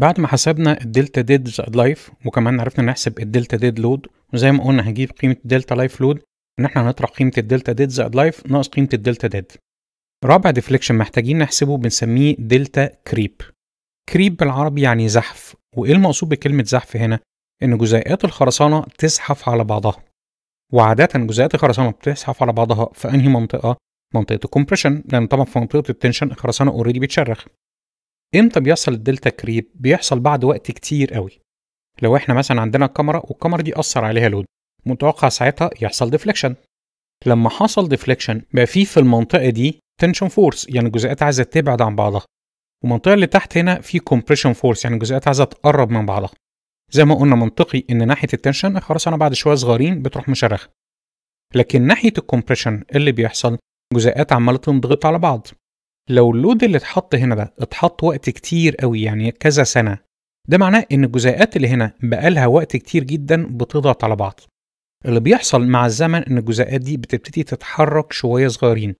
بعد ما حسبنا الدلتا ديد زائد لايف وكمان عرفنا نحسب الدلتا ديد لود وزي ما قلنا هنجيب قيمه الدلتا لايف لود ان احنا هنطرح قيمه الدلتا ديد زائد لايف ناقص قيمه الدلتا ديد رابع ديفليكشن محتاجين نحسبه بنسميه دلتا كريب كريب بالعربي يعني زحف وايه المقصود بكلمه زحف هنا ان جزيئات الخرسانه تزحف على بعضها وعاده جزيئات الخرسانه بتزحف على بعضها في انهي منطقه منطقه الكومبريشن لان طبعا في منطقه التنشن الخرسانه اوريدي بتشرخ امتى بيحصل الدلتا كريب بيحصل بعد وقت كتير قوي لو احنا مثلا عندنا كاميرا والكاميرا دي اثر عليها لود متوقع ساعتها يحصل ديفليكشن لما حصل ديفليكشن بقى في في المنطقه دي تنشن فورس يعني الجزيئات عايزه تبعد عن بعضها والمنطقه اللي تحت هنا في كومبريشن فورس يعني الجزيئات عايزه تقرب من بعضها زي ما قلنا منطقي ان ناحيه التنشن خلاص انا بعد شويه صغيرين بتروح مشرخه لكن ناحيه الكومبريشن اللي بيحصل جزيئات عماله تنضغط على بعض لو اللود اللي اتحط هنا ده اتحط وقت كتير قوي يعني كذا سنة ده معناه إن الجزيئات اللي هنا بقالها وقت كتير جدا بتضغط على بعض اللي بيحصل مع الزمن إن الجزيئات دي بتبتدي تتحرك شوية صغيرين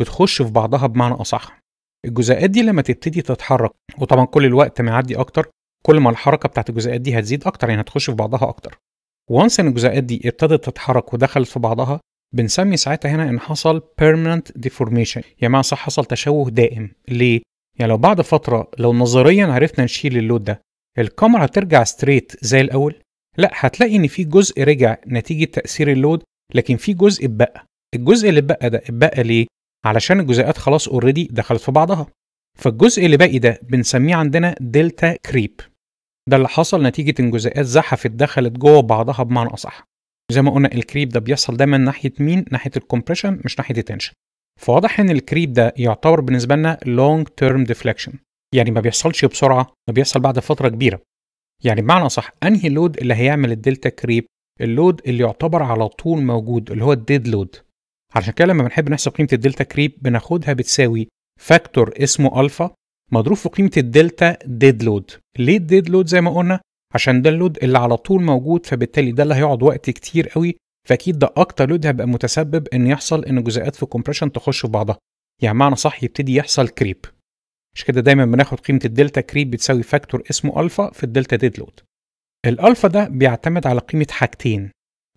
بتخش في بعضها بمعنى أصح الجزيئات دي لما تبتدي تتحرك وطبعا كل الوقت ما يعدي أكتر كل ما الحركة بتاعت الجزيئات دي هتزيد أكتر يعني هتخش في بعضها أكتر وانس إن الجزيئات دي ابتدت تتحرك ودخلت في بعضها بنسمي ساعتها هنا ان حصل permanent deformation يعني ما صح حصل تشوه دائم ليه يعني لو بعد فتره لو نظريا عرفنا نشيل اللود ده الكاميرا هترجع ستريت زي الاول لا هتلاقي ان في جزء رجع نتيجه تاثير اللود لكن في جزء اتبقى الجزء اللي اتبقى ده اتبقى ليه علشان الجزيئات خلاص اوريدي دخلت في بعضها فالجزء اللي باقي ده بنسميه عندنا دلتا كريب ده اللي حصل نتيجة إن جزيئات زحفت دخلت جوه بعضها بمعنى أصح زي ما قلنا الكريب ده بيحصل دايما ناحيه مين ناحيه الكومبريشن مش ناحيه التنشن فواضح ان الكريب ده يعتبر بالنسبه لنا لونج تيرم ديفليكشن يعني ما بيحصلش بسرعه ما بيحصل بعد فتره كبيره يعني بمعنى صح انهي لود اللي هيعمل الدلتا كريب اللود اللي يعتبر على طول موجود اللي هو الديد لود عشان كده لما بنحب نحسب قيمه الدلتا كريب بناخدها بتساوي فاكتور اسمه الفا مضروب في قيمه الدلتا ديد لود ليه الديد لود زي ما قلنا عشان ده اللود اللي على طول موجود فبالتالي ده اللي هيقعد وقت كتير قوي فاكيد ده اكتر لود هيبقى متسبب ان يحصل ان جزيئات في الكومبريشن تخش في بعضها يعني معنى صح يبتدي يحصل كريب مش كده دايما بناخد قيمه الدلتا كريب بتساوي فاكتور اسمه الفا في الدلتا ديد لود الالفا ده بيعتمد على قيمه حاجتين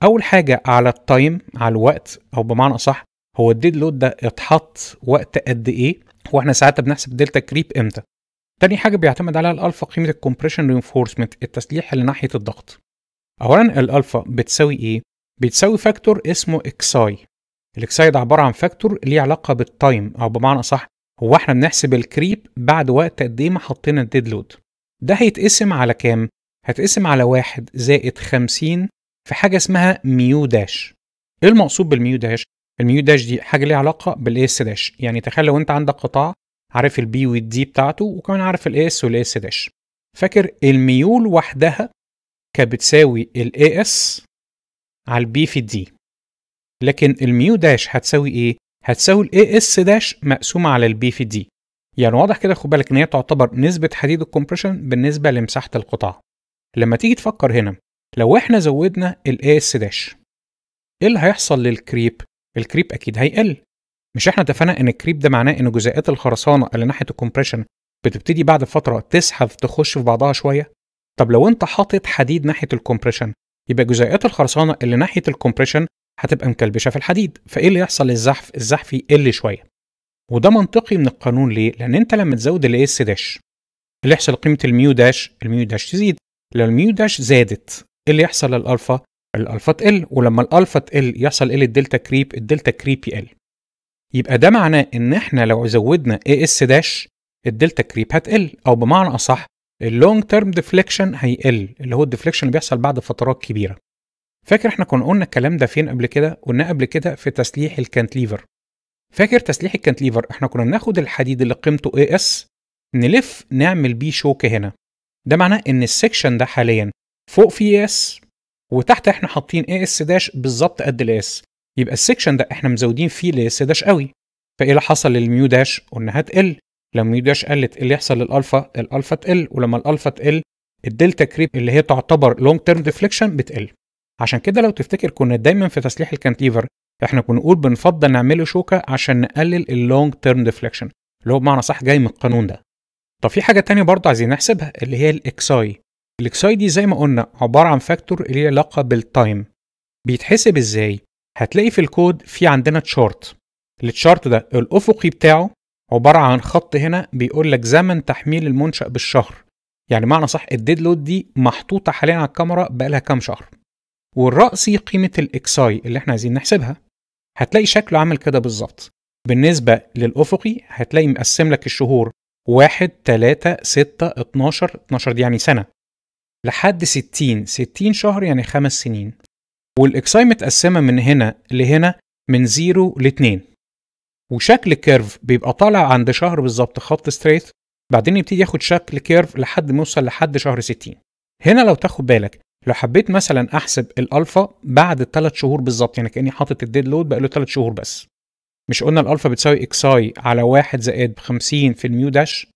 اول حاجه على التايم على الوقت او بمعنى اصح هو الديد لود ده اتحط وقت قد ايه واحنا ساعتها بنحسب دلتا كريب امتى تاني حاجة بيعتمد عليها الألفا قيمة الكومبريشن رينفورسمنت التسليح اللي ناحية الضغط أولا الألفا بتساوي إيه؟ بتساوي فاكتور اسمه إكساي الإكساي ده عبارة عن فاكتور ليه علاقة بالتايم أو بمعنى أصح هو إحنا بنحسب الكريب بعد وقت قد إيه ما حطينا الديد لود ده هيتقسم على كام؟ هيتقسم على واحد زائد خمسين في حاجة اسمها ميو داش إيه المقصود بالميو داش؟ الميو داش دي حاجة ليها علاقة بالإس داش يعني تخيل لو أنت عندك قطاع عارف البي والدي بتاعته وكمان عارف الاس والاس داش فاكر الميول وحدها كانت بتساوي الاي اس على البي في الدي لكن الميو داش هتساوي ايه هتساوي الاي اس داش مقسوم على البي في الدي يعني واضح كده خد بالك ان هي تعتبر نسبه حديد الكومبريشن بالنسبه لمساحه القطاع لما تيجي تفكر هنا لو احنا زودنا الاي اس داش ايه اللي هيحصل للكريب الكريب اكيد هيقل مش احنا اتفقنا ان الكريب ده معناه ان جزيئات الخرسانه اللي ناحيه الكومبريشن بتبتدي بعد فتره تسحب تخش في بعضها شويه طب لو انت حاطط حديد ناحيه الكومبريشن يبقى جزيئات الخرسانه اللي ناحيه الكومبريشن هتبقى مكلبشه في الحديد فايه اللي يحصل للزحف الزحف يقل شويه وده منطقي من القانون ليه لان انت لما تزود الاس داش اللي يحصل قيمه الميو داش الميو داش تزيد لو الميو داش زادت ايه اللي يحصل للالفا الالفا تقل ولما الالفا تقل يحصل ايه للدلتا كريب الدلتا كريب يقل يبقى ده معناه ان احنا لو زودنا اي اس داش الدلتا كريب هتقل او بمعنى اصح اللونج تيرم ديفليكشن هيقل اللي هو الديفليكشن اللي بيحصل بعد فترات كبيره فاكر احنا كنا قلنا الكلام ده فين قبل كده قلناه قبل كده في تسليح الكانتليفر فاكر تسليح الكانتليفر احنا كنا بناخد الحديد اللي قيمته اي اس نلف نعمل بيه شوكه هنا ده معناه ان السكشن ده حاليا فوق في اس وتحت احنا حاطين اي اس داش بالظبط قد الاس يبقى السكشن ده احنا مزودين فيه لس داش قوي فايه اللي حصل للميو داش قلنا هتقل لما الميو داش قلت اللي يحصل للالفا الالفا تقل ولما الالفا تقل الدلتا كريب اللي هي تعتبر لونج تيرم ديفليكشن بتقل عشان كده لو تفتكر كنا دايما في تسليح الكانتيفر احنا كنا نقول بنفضل نعمله شوكه عشان نقلل اللونج تيرم ديفليكشن اللي هو بمعنى صح جاي من القانون ده طب في حاجه تانية برضه عايزين نحسبها اللي هي الاكساي الاكساي دي زي ما قلنا عباره عن فاكتور اللي ليه علاقه بالتايم بيتحسب ازاي هتلاقي في الكود في عندنا تشارت التشارت ده الأفقي بتاعه عبارة عن خط هنا بيقول لك زمن تحميل المنشأ بالشهر يعني معنى صح الديد لود دي محطوطة حاليا على الكاميرا بقالها كام شهر والرأسي قيمة الإكساي اللي احنا عايزين نحسبها هتلاقي شكله عامل كده بالظبط بالنسبة للأفقي هتلاقي مقسم لك الشهور 1 3 6 12 12 دي يعني سنة لحد 60 60 شهر يعني خمس سنين والإكساي متقسمة من هنا لهنا من 0 ل 2 وشكل الكيرف بيبقى طالع عند شهر بالظبط خط ستريت بعدين يبتدي ياخد شكل كيرف لحد ما يوصل لحد شهر 60 هنا لو تاخد بالك لو حبيت مثلا احسب الالفا بعد الثلاث شهور بالظبط يعني كاني حاطط الديد لود بقى له ثلاث شهور بس مش قلنا الالفا بتساوي اكساي على 1 زائد 50 في الميو داش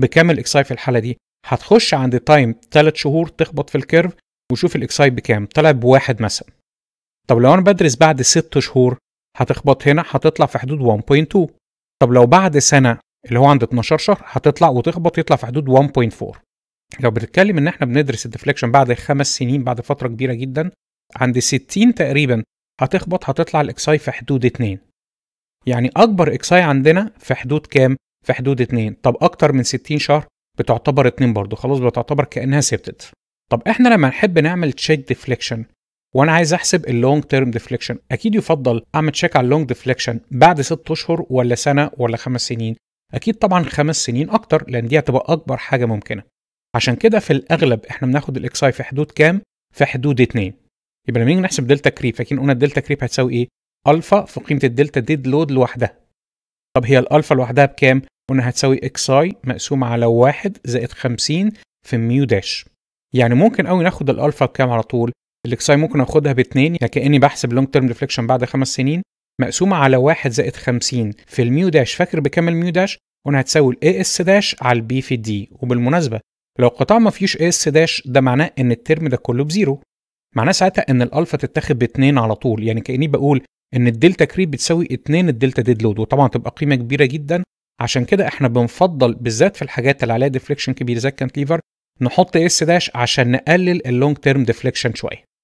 بكام الاكساي في الحاله دي هتخش عند تايم ثلاث شهور تخبط في الكيرف وشوف الاكساي بكام طلع بواحد مثلا طب لو انا بدرس بعد ست شهور هتخبط هنا هتطلع في حدود 1.2 طب لو بعد سنه اللي هو عند 12 شهر هتطلع وتخبط يطلع في حدود 1.4 لو بنتكلم ان احنا بندرس الديفليكشن بعد خمس سنين بعد فتره كبيره جدا عند 60 تقريبا هتخبط هتطلع الاكساي في حدود 2 يعني اكبر اكساي عندنا في حدود كام في حدود 2 طب اكتر من 60 شهر بتعتبر 2 برضه خلاص بتعتبر كانها سبتت طب احنا لما نحب نعمل تشيك ديفليكشن وانا عايز احسب اللونج تيرم ديفليكشن اكيد يفضل اعمل تشيك على اللونج ديفليكشن بعد ست اشهر ولا سنه ولا خمس سنين اكيد طبعا خمس سنين اكتر لان دي هتبقى اكبر حاجه ممكنه عشان كده في الاغلب احنا بناخد الاكس اي في حدود كام في حدود 2 يبقى لما نيجي نحسب دلتا كريب فاكرين قلنا الدلتا كريب هتساوي ايه الفا في قيمه الدلتا ديد لود لوحدها طب هي الالفا لوحدها بكام قلنا هتساوي اكس اي مقسوم على 1 زائد 50 في ميو داش يعني ممكن قوي ناخد الالفا بكام على طول الاكساي ممكن اخدها باتنين يعني كاني بحسب لونج تيرم ريفليكشن بعد خمس سنين مقسومه على واحد زائد 50 في الميو داش فاكر بكام الميو داش وانا هتساوي الاي اس داش على البي في دي وبالمناسبه لو قطاع ما فيش اي اس داش ده معناه ان الترم ده كله بزيرو معناه ساعتها ان الالفا تتاخد باتنين على طول يعني كاني بقول ان الدلتا كريب بتساوي اتنين الدلتا ديد لود وطبعا تبقى قيمه كبيره جدا عشان كده احنا بنفضل بالذات في الحاجات اللي عليها ديفليكشن كبير زي الكانتليفر نحط اس داش عشان نقلل اللونج تيرم ديفليكشن شويه